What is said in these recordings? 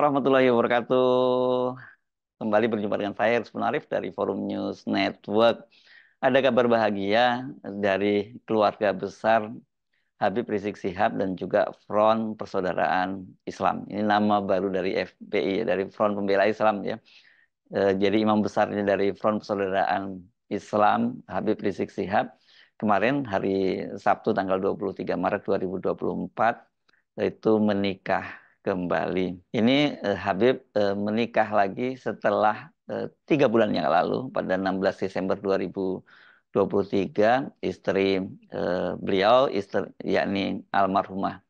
warahmatullahi wabarakatuh. Kembali berjumpa dengan saya Rizpun Arif dari Forum News Network. Ada kabar bahagia dari keluarga besar Habib Rizik Sihab dan juga Front Persaudaraan Islam. Ini nama baru dari FPI, dari Front Pembela Islam ya. Eh, jadi imam besarnya dari Front Persaudaraan Islam Habib Rizik Sihab kemarin hari Sabtu tanggal 23 Maret 2024 itu menikah kembali. Ini eh, Habib eh, menikah lagi setelah eh, tiga bulan yang lalu pada 16 Desember 2023 istri eh, beliau istri yakni almarhumah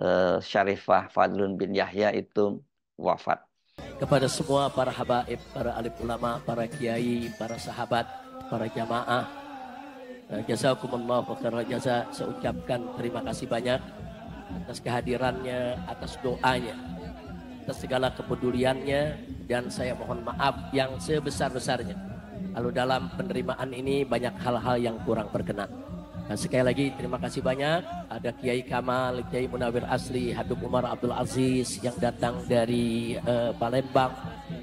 eh, Syarifah Fadlun bin Yahya itu wafat. Kepada semua para habaib, para alim ulama, para kiai, para sahabat, para jamaah, eh, jazakumullah wa khairan jaza, saya ucapkan terima kasih banyak atas kehadirannya, atas doanya, atas segala kepeduliannya dan saya mohon maaf yang sebesar-besarnya. Lalu dalam penerimaan ini banyak hal-hal yang kurang berkenan. Dan sekali lagi terima kasih banyak ada Kiai Kamal, Kiai Munawir Asli, Habib Umar Abdul Aziz yang datang dari uh, Palembang,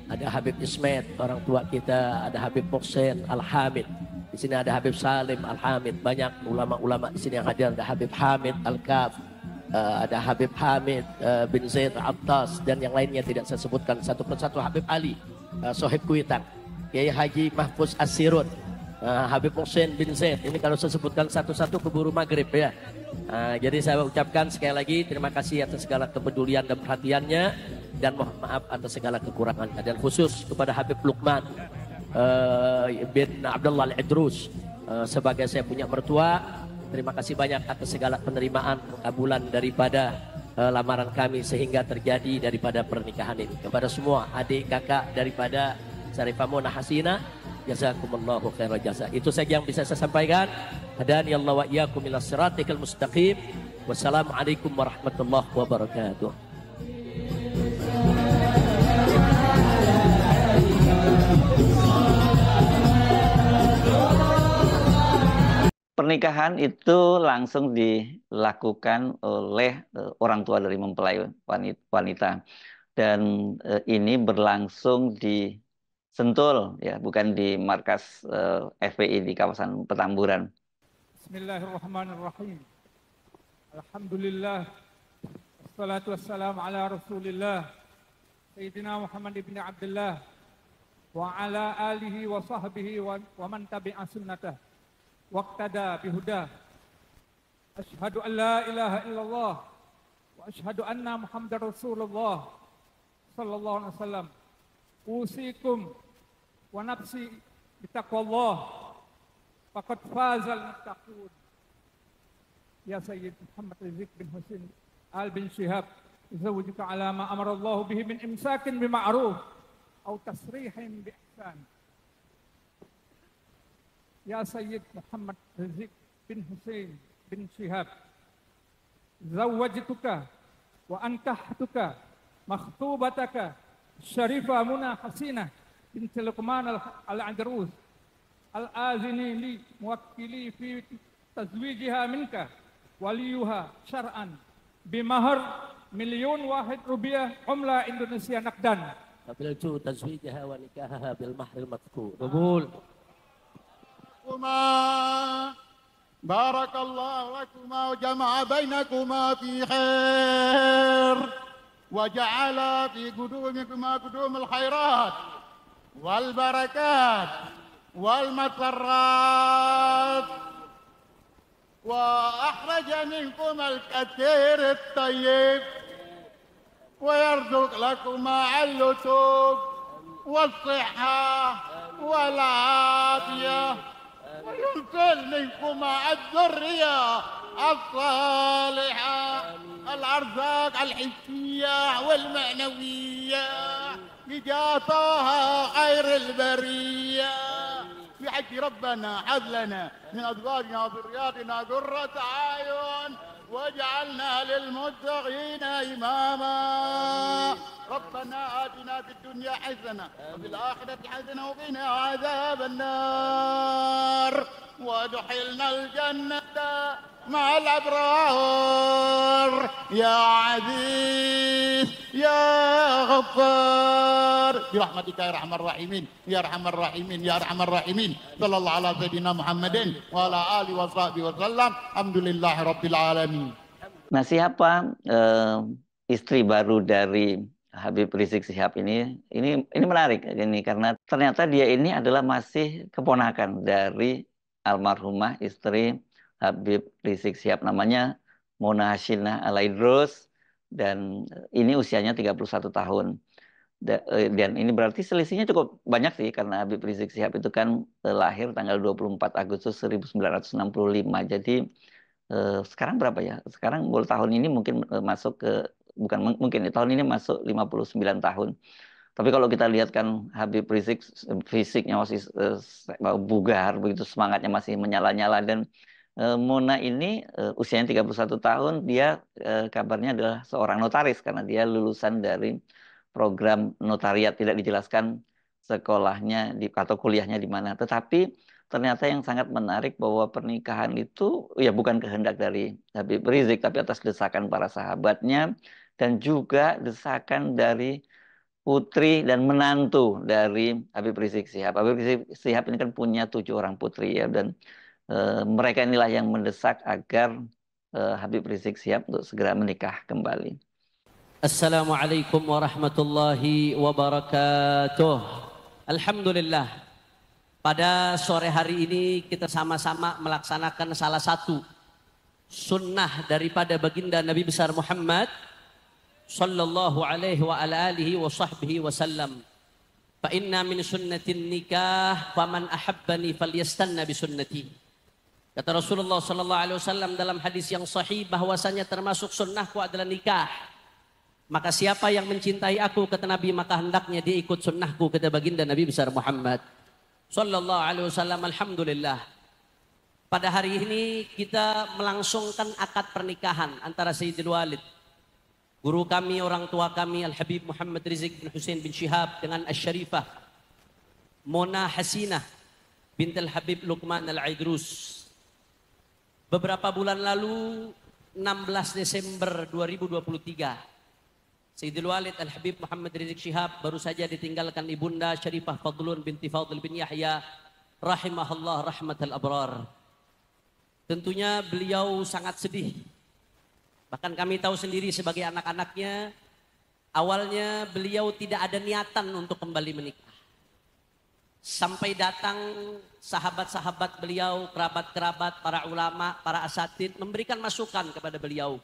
ada Habib Ismet orang tua kita, ada Habib Moksen Al Hamid. Di sini ada Habib Salim Al Hamid, banyak ulama-ulama di sini yang hadir ada Habib Hamid Al Kaf, uh, ada Habib Hamid uh, bin Zaid Abbas dan yang lainnya tidak saya sebutkan satu persatu Habib Ali uh, Sohib Kuitan Kiai Haji Mahfuz Asirun uh, Habib Hussein bin Zaid ini kalau saya sebutkan satu-satu keburu maghrib ya uh, jadi saya ucapkan sekali lagi terima kasih atas segala kepedulian dan perhatiannya dan mohon maaf atas segala kekurangannya dan khusus kepada Habib Lukman uh, bin Abdullah Al-Idrus uh, sebagai saya punya mertua Terima kasih banyak atas segala penerimaan pengabulan daripada uh, lamaran kami sehingga terjadi daripada pernikahan ini. Kepada semua adik kakak daripada Sarifah Mona Hasina, jazakumullahu khairan jazak Itu saja yang bisa saya sampaikan. Dan ya Allah wa iyyakum ila siratikal mustaqim. Wassalamualaikum warahmatullahi wabarakatuh. pernikahan itu langsung dilakukan oleh eh, orang tua dari mempelai wanita dan eh, ini berlangsung di Sentul ya bukan di markas eh, FPI di kawasan Petamburan. Bismillahirrahmanirrahim. Alhamdulillah. Wassalatu wassalamu ala Rasulillah Sayyidina Muhammad ibn Abdullah wa ala alihi wa sahbihi wa, wa man tabi'a sunnatahu waqtada bihuda ashadu an ilaha illallah wa ashadu anna muhammad rasulullah sallallahu alaihi wasallam usikum wa nafsi bitaqwallah faqad fazal muttaqun ya sayyid muhammad rizq bin husin al bin shihab zawjuka ala ma amara allah bihi min atau tasrihin bi'ahsan Ya Sayyid Muhammad Rizik bin Hussein bin Syihab. Zawajtuka wa ankahtuka makhtubataka Syarifa Muna Hasinah binti Luqman al-Andrus al-azini li muwakkili fi tazwijiha minka waliyuha syar'an bimahar مليون واحد ربيع عملة إندونيسيا نقدا قبلت تزويجها ونكاحها بالمهر المذكور قبول لكما بارك الله لكما وجمع بينكما في خير وجعل في قدومكما قدوم الخيرات والبركات والمسرات وأخرج منكم الكثير الطيب ويرزق لكما اللطف والصحة والعافية ويرسل منكما الذرية الصالحة الأرزاق الحسية والمعنوية لجاطاها خير البرية بحج ربنا حبلنا من أزواجنا وذرياتنا ذرة عيون واجعلنا للمتقين إماما ربنا آتنا في الدنيا حسنة وفي الآخرة حسنة وقنا عذاب النار وادخلنا الجنة مع الأبرار يا عزيز ya ghaffar birahmatika ya rahmar rahimin ya rahmar rahimin ya rahmar rahimin sallallahu ala sayyidina Muhammadin wa ala alihi wa sahbihi wasallam alhamdulillah rabbil alamin nah siapa uh, istri baru dari Habib Rizik Sihab ini ini ini menarik ini karena ternyata dia ini adalah masih keponakan dari almarhumah istri Habib Rizik Sihab namanya Mona Hashina Alaidros dan eh, ini usianya 31 tahun. Eh, dan ini berarti selisihnya cukup banyak sih karena Habib Rizik Sihab itu kan eh, lahir tanggal 24 Agustus 1965. Jadi sekarang berapa ya? Sekarang baru tahun ini mungkin masuk ke bukan mungkin ya, tahun ini masuk 59 tahun. Tapi kalau kita lihat kan Habib Rizik fisiknya masih bugar begitu semangatnya masih menyala-nyala dan Eh, Mona ini eh, usianya 31 tahun, dia eh, kabarnya adalah seorang notaris karena dia lulusan dari program notariat tidak dijelaskan sekolahnya di atau kuliahnya di mana. Tetapi ternyata yang sangat menarik bahwa pernikahan itu ya bukan kehendak dari Habib Rizik tapi atas desakan para sahabatnya dan juga desakan dari putri dan menantu dari Habib Rizik Sihab. Habib Rizik Sihab ini kan punya tujuh orang putri ya dan Eh, mereka inilah yang mendesak agar eh, Habib Rizik siap untuk segera menikah kembali. Assalamualaikum warahmatullahi wabarakatuh. Alhamdulillah. Pada sore hari ini kita sama-sama melaksanakan salah satu sunnah daripada baginda Nabi besar Muhammad sallallahu alaihi wa ala alihi wa sahbihi wasallam. Fa inna min sunnatin nikah faman ahabbani falyastanna bi sunnati. Kata Rasulullah Sallallahu Alaihi Wasallam dalam hadis yang sahih bahwasanya termasuk sunnahku adalah nikah. Maka siapa yang mencintai aku kata Nabi maka hendaknya dia ikut sunnahku kata baginda Nabi besar Muhammad Sallallahu Alaihi Wasallam. Alhamdulillah. Pada hari ini kita melangsungkan akad pernikahan antara Sayyidil Walid, guru kami, orang tua kami Al Habib Muhammad Rizik bin Hussein bin Syihab dengan Asy-Syarifah Mona Hasinah bintil Habib Luqman Al-Aidrus Beberapa bulan lalu 16 Desember 2023 Sayyidul Walid Al-Habib Muhammad Rizik Syihab baru saja ditinggalkan ibunda Syarifah Fadlun binti Fadl bin Yahya rahimahullah rahmatal abrar. Tentunya beliau sangat sedih. Bahkan kami tahu sendiri sebagai anak-anaknya awalnya beliau tidak ada niatan untuk kembali menikah. Sampai datang sahabat-sahabat beliau, kerabat-kerabat, para ulama, para asatid memberikan masukan kepada beliau.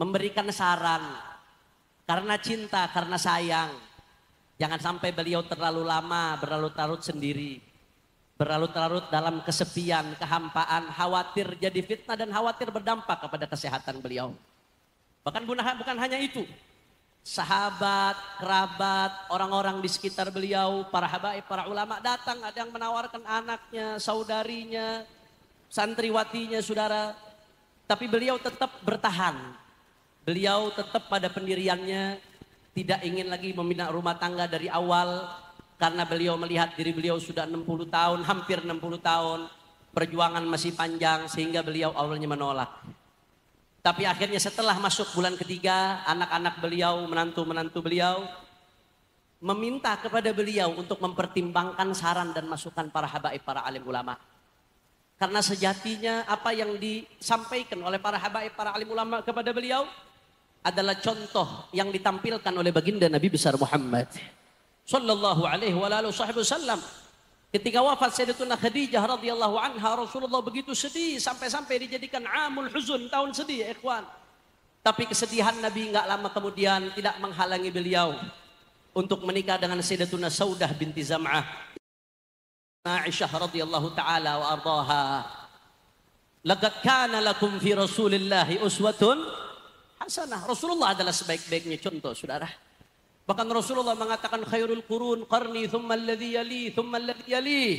Memberikan saran. Karena cinta, karena sayang. Jangan sampai beliau terlalu lama berlarut-larut sendiri. Berlarut-larut dalam kesepian, kehampaan, khawatir jadi fitnah dan khawatir berdampak kepada kesehatan beliau. Bahkan bukan hanya itu, sahabat, kerabat, orang-orang di sekitar beliau, para habaib, para ulama datang, ada yang menawarkan anaknya, saudarinya, santriwatinya, saudara. Tapi beliau tetap bertahan. Beliau tetap pada pendiriannya, tidak ingin lagi membina rumah tangga dari awal karena beliau melihat diri beliau sudah 60 tahun, hampir 60 tahun, perjuangan masih panjang sehingga beliau awalnya menolak. Tapi akhirnya setelah masuk bulan ketiga, anak-anak beliau, menantu-menantu beliau, meminta kepada beliau untuk mempertimbangkan saran dan masukan para habaib, para alim ulama. Karena sejatinya apa yang disampaikan oleh para habaib, para alim ulama kepada beliau adalah contoh yang ditampilkan oleh baginda Nabi besar Muhammad sallallahu alaihi wa sallam. Ketika wafat Sayyidatuna Khadijah radhiyallahu anha, Rasulullah begitu sedih sampai-sampai dijadikan amul huzun, tahun sedih, ikhwan. Tapi kesedihan Nabi nggak lama kemudian tidak menghalangi beliau untuk menikah dengan Sayyidatuna Saudah binti Zam'ah. Aisyah radhiyallahu taala wa ardhaha. Laqad kana lakum fi Rasulillahi uswatun hasanah. Rasulullah adalah sebaik-baiknya contoh, Saudara. Bahkan Rasulullah mengatakan khairul qurun qarni thumma alladhi yali thumma alladhi yali.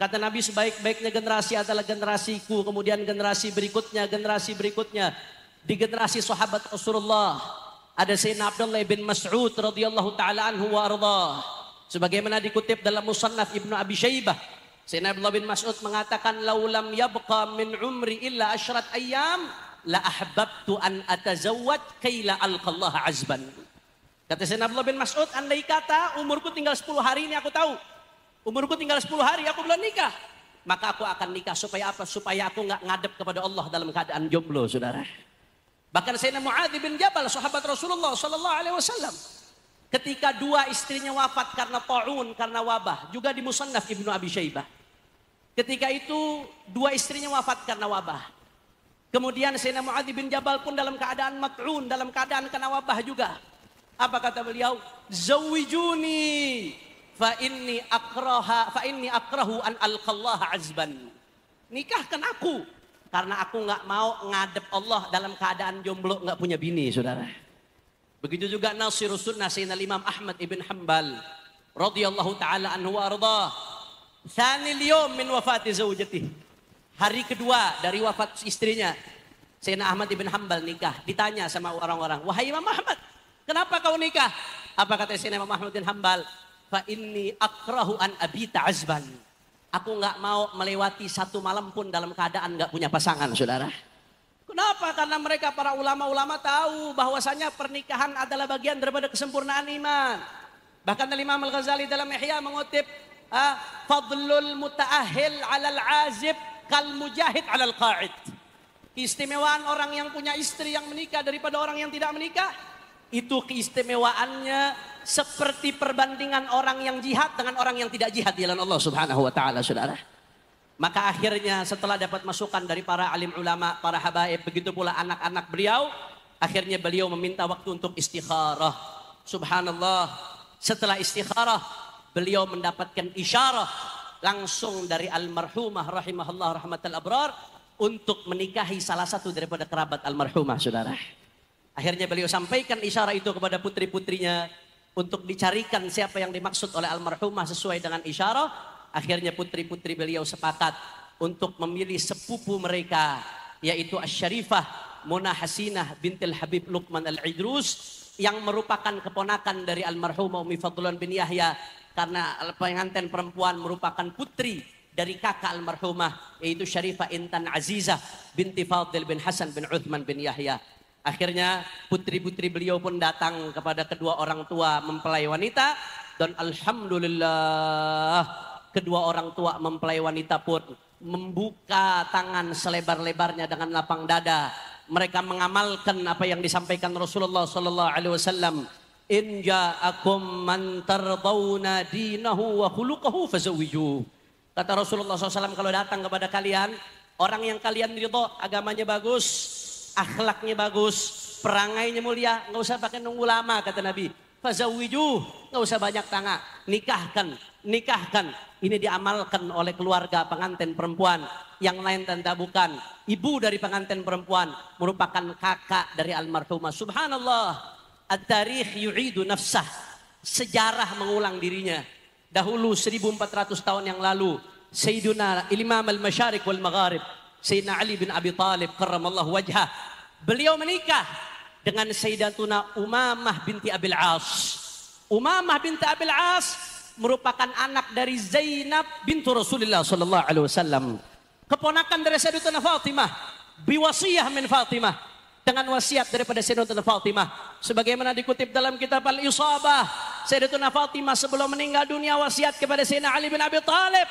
Kata Nabi sebaik-baiknya generasi adalah generasiku, kemudian generasi berikutnya, generasi berikutnya. Di generasi sahabat Rasulullah ada Sayyidina Abdullah bin Mas'ud radhiyallahu taala anhu wa arda. Sebagaimana dikutip dalam Musannaf Ibnu Abi Syaibah, Sayyidina Abdullah bin Mas'ud mengatakan laulam yabqa min umri illa asyrat ayyam la ahbabtu an atazawwad kaila alqallaha azban. Kata Sayyidina Abdullah bin Mas'ud, andai kata umurku tinggal 10 hari ini aku tahu. Umurku tinggal 10 hari aku belum nikah. Maka aku akan nikah supaya apa? Supaya aku nggak ngadep kepada Allah dalam keadaan jomblo, saudara. Bahkan Sayyidina Muadz bin Jabal, sahabat Rasulullah Sallallahu Alaihi Wasallam, ketika dua istrinya wafat karena taun, karena wabah, juga di Musannaf Ibnu Abi Syaibah. Ketika itu dua istrinya wafat karena wabah. Kemudian Sayyidina Muadz bin Jabal pun dalam keadaan mat'un, dalam keadaan kena wabah juga. Apa kata beliau? Zawijuni fa inni akraha fa inni akrahu an alqallaha azban. Nikahkan aku karena aku nggak mau ngadep Allah dalam keadaan jomblo nggak punya bini, saudara. Begitu juga Nasir Sunnah Sayyidina Imam Ahmad ibn Hanbal radhiyallahu taala anhu warda. Thanil liyum min wafati zawjati. Hari kedua dari wafat istrinya, Sayyidina Ahmad ibn Hanbal nikah. Ditanya sama orang-orang, "Wahai Imam Ahmad, Kenapa kau nikah? Apa kata Sina Imam Ahmad bin Hambal? Fa inni akrahu an abita azban. Aku nggak mau melewati satu malam pun dalam keadaan nggak punya pasangan, saudara. Kenapa? Karena mereka para ulama-ulama tahu bahwasanya pernikahan adalah bagian daripada kesempurnaan iman. Bahkan Imam Al-Ghazali dalam Ihya mengutip ah, fadlul mutaahil alal azib kal mujahid alal qa'id. Istimewaan orang yang punya istri yang menikah daripada orang yang tidak menikah itu keistimewaannya seperti perbandingan orang yang jihad dengan orang yang tidak jihad di jalan Allah Subhanahu wa taala, Saudara. Maka akhirnya setelah dapat masukan dari para alim ulama, para habaib, begitu pula anak-anak beliau, akhirnya beliau meminta waktu untuk istikharah. Subhanallah, setelah istikharah, beliau mendapatkan isyarah langsung dari almarhumah rahimahullah rahmatal abrar untuk menikahi salah satu daripada kerabat almarhumah, saudara. Akhirnya beliau sampaikan isyarat itu kepada putri-putrinya untuk dicarikan siapa yang dimaksud oleh almarhumah sesuai dengan isyarat. Akhirnya putri-putri beliau sepakat untuk memilih sepupu mereka yaitu Asy-Syarifah Munah Hasinah bintil Habib Luqman Al-Idrus yang merupakan keponakan dari almarhumah Umi Fadlun bin Yahya karena pengantin perempuan merupakan putri dari kakak almarhumah yaitu Syarifah Intan Azizah binti Fadil bin Hasan bin Uthman bin Yahya Akhirnya putri-putri beliau pun datang kepada kedua orang tua mempelai wanita dan alhamdulillah kedua orang tua mempelai wanita pun membuka tangan selebar-lebarnya dengan lapang dada. Mereka mengamalkan apa yang disampaikan Rasulullah sallallahu alaihi wasallam. In ja'akum man tardawna dinahu wa khuluquhu fazawwiju. Kata Rasulullah SAW kalau datang kepada kalian orang yang kalian ridho agamanya bagus, akhlaknya bagus, perangainya mulia, nggak usah pakai nunggu lama kata Nabi. Fazawiju, nggak usah banyak tanga, nikahkan, nikahkan. Ini diamalkan oleh keluarga pengantin perempuan. Yang lain tanda bukan. Ibu dari pengantin perempuan merupakan kakak dari almarhumah. Subhanallah. At-tarikh yu'idu nafsah. Sejarah mengulang dirinya. Dahulu 1400 tahun yang lalu. Sayyiduna Imam al masyariq wal maghrib. Sayyidina Ali bin Abi Talib karramallahu wajha. Beliau menikah dengan Sayyidatuna Umamah binti Abil As. Umamah binti Abil As merupakan anak dari Zainab bintu Rasulullah sallallahu alaihi wasallam. Keponakan dari Sayyidatuna Fatimah, biwasiyah min Fatimah dengan wasiat daripada Sayyidatuna Fatimah sebagaimana dikutip dalam kitab Al-Isabah Sayyidatuna Fatimah sebelum meninggal dunia wasiat kepada Sayyidina Ali bin Abi Talib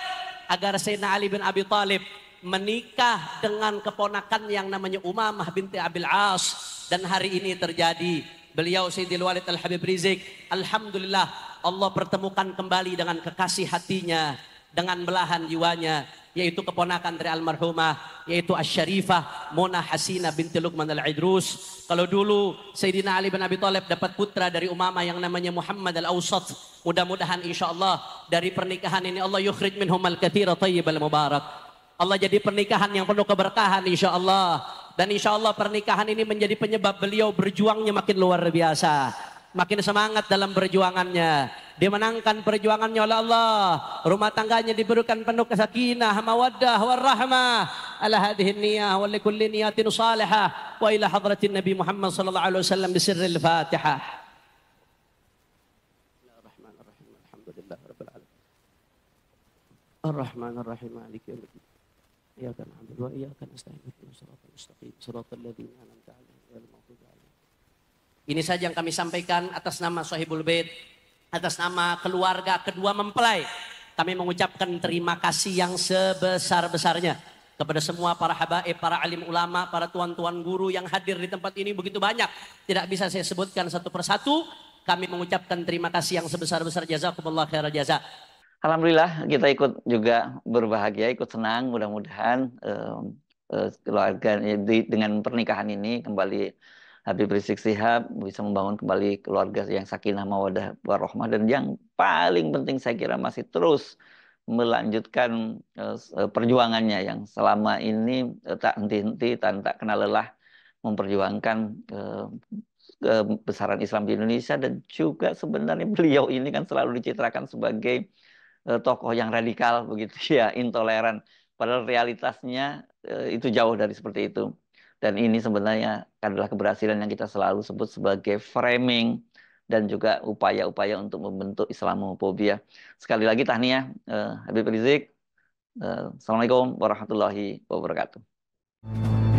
agar Sayyidina Ali bin Abi Talib menikah dengan keponakan yang namanya Umamah binti Abil As dan hari ini terjadi beliau Sayyidil Walid Al Habib Rizik alhamdulillah Allah pertemukan kembali dengan kekasih hatinya dengan belahan jiwanya yaitu keponakan dari almarhumah yaitu Asy-Syarifah Mona Hasina binti Luqman Al-Idrus. Kalau dulu Sayyidina Ali bin Abi Thalib dapat putra dari Umamah yang namanya Muhammad al Ausat. Mudah-mudahan insyaallah dari pernikahan ini Allah yukhrij minhum al-katsira al mubarak. Allah jadi pernikahan yang penuh keberkahan insya Allah. Dan insya Allah pernikahan ini menjadi penyebab beliau berjuangnya makin luar biasa. Makin semangat dalam perjuangannya. Dimenangkan perjuangannya oleh Allah. Rumah tangganya diberikan penuh kesakinah, mawaddah, warahmah. Ala hadihin niyah wa likulli niyatin salihah. Wa ila hadratin Nabi Muhammad sallallahu alaihi wasallam bisirril fatihah. الرحمن الرحيم مالك يوم الدين إياك نعبد وإياك نستعين اهدنا الصراط المستقيم صراط الذين أنعمت عليهم غير المغضوب عليهم Ini saja yang kami sampaikan atas nama Sohibul Bait, atas nama keluarga kedua mempelai. Kami mengucapkan terima kasih yang sebesar-besarnya kepada semua para habaib, para alim ulama, para tuan-tuan guru yang hadir di tempat ini begitu banyak. Tidak bisa saya sebutkan satu persatu. Kami mengucapkan terima kasih yang sebesar-besar jazakumullah khairan jaza. Alhamdulillah kita ikut juga berbahagia, ikut senang. Mudah-mudahan uh, uh, keluarga eh, di, dengan pernikahan ini kembali Habib Rizik Sihab bisa membangun kembali keluarga yang sakinah mawadah warohmah dan yang paling penting saya kira masih terus melanjutkan uh, perjuangannya yang selama ini uh, tak henti-henti tanpa tak kenal lelah memperjuangkan uh, kebesaran Islam di Indonesia dan juga sebenarnya beliau ini kan selalu dicitrakan sebagai Eh, tokoh yang radikal begitu ya, intoleran. Padahal realitasnya eh, itu jauh dari seperti itu. Dan ini sebenarnya adalah keberhasilan yang kita selalu sebut sebagai framing dan juga upaya-upaya untuk membentuk Islamofobia. Sekali lagi tahniah eh, Habib Rizik. Assalamualaikum warahmatullahi wabarakatuh.